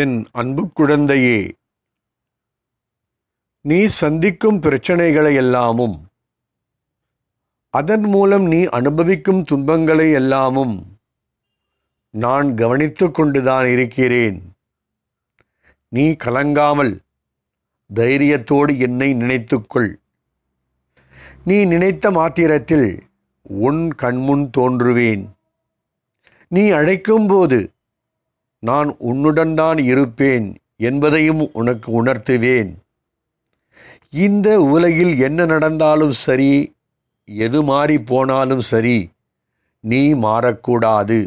என் அன்பு குழந்தையே நீ சந்திக்கும் பிரச்சனைகளை எல்லாமும் அதன் மூலம் நீ அனுபவிக்கும் துன்பங்களை எல்லாமும் நான் கவனித்து கொண்டுதான் இருக்கிறேன் நீ கலங்காமல் தைரியத்தோடு என்னை நினைத்துக்கொள் நீ நினைத்த மாத்திரத்தில் உன் கண்முன் தோன்றுவேன் நீ அழைக்கும்போது நான் உன்னுடன் தான் இருப்பேன் என்பதையும் உனக்கு உணர்த்துவேன் இந்த உலகில் என்ன நடந்தாலும் சரி எது மாறி போனாலும் சரி நீ மாறக்கூடாது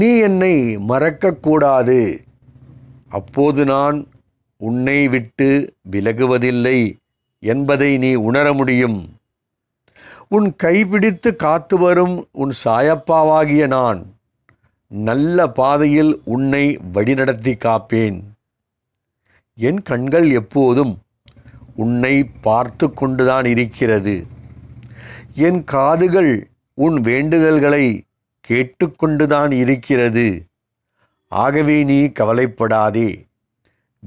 நீ என்னை மறக்கக்கூடாது அப்போது நான் உன்னை விட்டு விலகுவதில்லை என்பதை நீ உணர முடியும் உன் கைபிடித்து காத்து வரும் உன் சாயப்பாவாகிய நான் நல்ல பாதையில் உன்னை வழிநடத்தி காப்பேன் என் கண்கள் எப்போதும் உன்னை பார்த்து கொண்டுதான் இருக்கிறது என் காதுகள் உன் வேண்டுதல்களை கேட்டுக்கொண்டுதான் இருக்கிறது ஆகவே நீ கவலைப்படாதே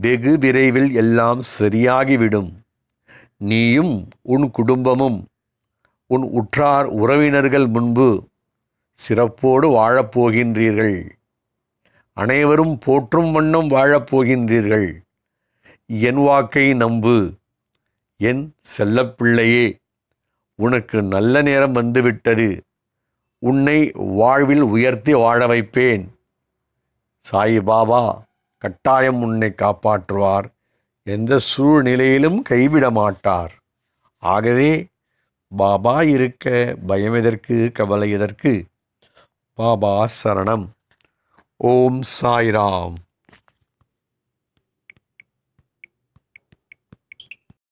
வெகு விரைவில் எல்லாம் சரியாகிவிடும் நீயும் உன் குடும்பமும் உன் உற்றார் உறவினர்கள் முன்பு சிறப்போடு வாழப்போகின்றீர்கள் அனைவரும் போற்றும் வண்ணம் வாழப்போகின்றீர்கள் என் வாக்கை நம்பு என் செல்லப்பிள்ளையே உனக்கு நல்ல நேரம் வந்துவிட்டது உன்னை வாழ்வில் உயர்த்தி வாழ வைப்பேன் சாய் பாபா கட்டாயம் உன்னை காப்பாற்றுவார் எந்த சூழ்நிலையிலும் கைவிட மாட்டார் ஆகவே பாபா இருக்க பயம் எதற்கு கவலை எதற்கு பாபா சரணம் ஓம் சாய்ராம்